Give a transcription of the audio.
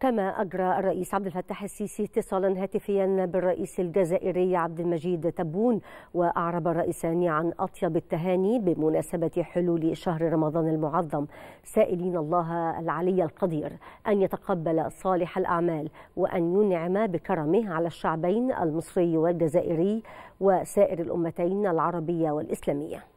كما أجرى الرئيس عبد الفتاح السيسي اتصالا هاتفيا بالرئيس الجزائري عبد المجيد تبون وأعرب الرئيسان عن أطيب التهاني بمناسبة حلول شهر رمضان المعظم سائلين الله العلي القدير أن يتقبل صالح الأعمال وأن ينعم بكرمه على الشعبين المصري والجزائري وسائر الأمتين العربية والإسلامية